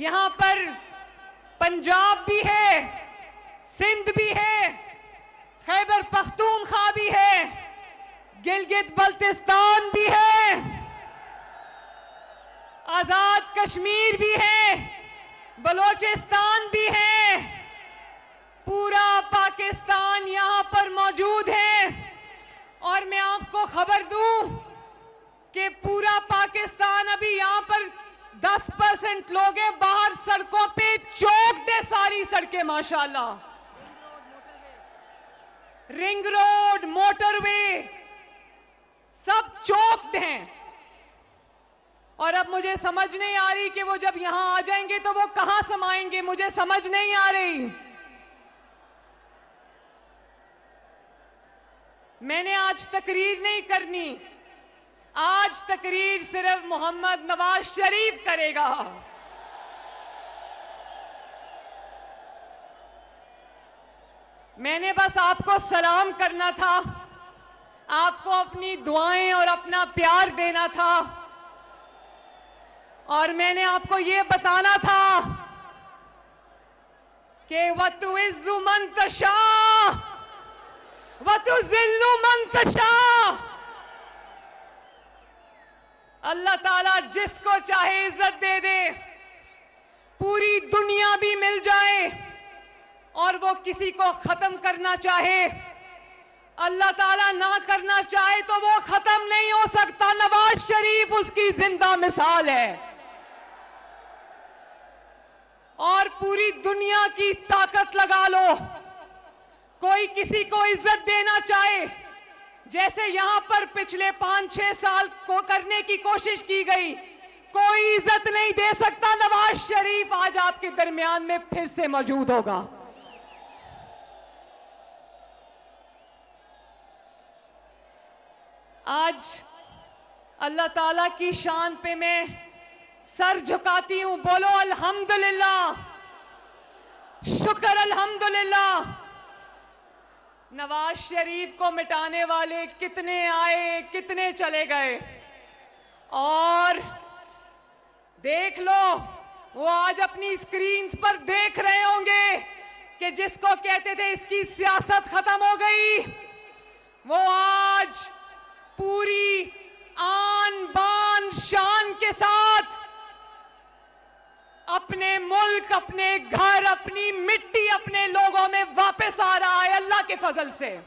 यहाँ पर पंजाब भी है सिंध भी है खैबर पख्तूनखा भी है गिलगित बल्तिस्तान भी है आज़ाद कश्मीर भी है बलोचिस्तान भी है पूरा पाकिस्तान यहाँ पर मौजूद है और मैं आपको खबर दूं कि पूरा पाकिस्तान अभी परसेंट लोग हैं बाहर सड़कों पे चौक दे सारी सड़कें माशाल्लाह रिंग रोड मोटरवे सब चौक दे और अब मुझे समझ नहीं आ रही कि वो जब यहां आ जाएंगे तो वो कहां समाएंगे मुझे समझ नहीं आ रही मैंने आज तकरीर नहीं करनी आज तकरीर सिर्फ मोहम्मद नवाज शरीफ करेगा मैंने बस आपको सलाम करना था आपको अपनी दुआएं और अपना प्यार देना था और मैंने आपको ये बताना था कि इज्जु मंतशा वतु जिल्लु मंतशा अल्लाह ताला जिसको चाहे इज्जत दे दे पूरी दुनिया भी मिल जाए और वो किसी को खत्म करना चाहे अल्लाह ताला ना करना चाहे तो वो खत्म नहीं हो सकता नवाज शरीफ उसकी जिंदा मिसाल है और पूरी दुनिया की ताकत लगा लो कोई किसी को इज्जत देना चाहे जैसे यहाँ पर पिछले पांच छह साल को करने की कोशिश की गई कोई इज्जत नहीं दे सकता नवाज शरीफ आज आपके दरमियान में फिर से मौजूद होगा आज अल्लाह ताला की शान पे मैं सर झुकाती हूं बोलो अल्हम्दुलिल्लाह शुक्र अल्हम्दुलिल्लाह नवाज शरीफ को मिटाने वाले कितने आए कितने चले गए और देख लो वो आज अपनी स्क्रीन पर देख रहे होंगे कि जिसको कहते थे इसकी सियासत खत्म हो गई वो आज पूरी आन बान शान के साथ अपने मुल्क अपने घर अपनी मिट्टी अपने लोगों में वापस आ रहा है अल्लाह के फजल से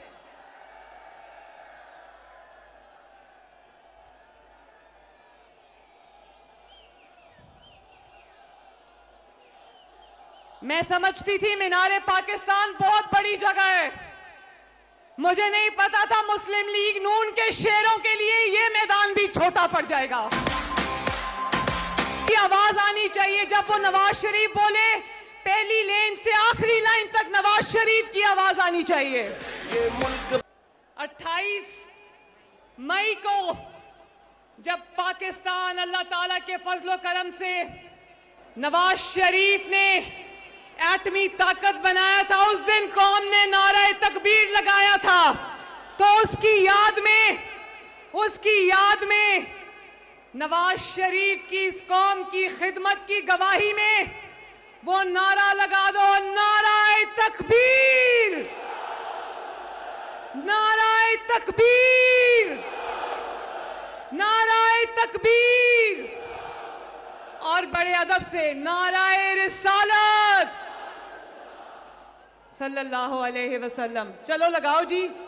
मैं समझती थी मीनारे पाकिस्तान बहुत बड़ी जगह है मुझे नहीं पता था मुस्लिम लीग नून के शेरों के लिए यह मैदान भी छोटा पड़ जाएगा आवाज आनी चाहिए जब वो नवाज शरीफ बोले पहली लेन से आखिरी लाइन तक नवाज शरीफ की आवाज आनी चाहिए 28 मई को जब पाकिस्तान अल्लाह ताला के फजलो करम से नवाज शरीफ ने एटमी ताकत बनाया था उस दिन कौम ने नारा तकबीर लगाया था तो उसकी याद में उसकी याद में नवाज शरीफ की इस कौम की खिदमत की गवाही में वो नारा लगा दो नाराय तकबीर नाराय तकबीर नाराय तकबीर और बड़े अदब से नाराय रिसालत सल्लल्लाहु अलैहि वसल्लम चलो लगाओ जी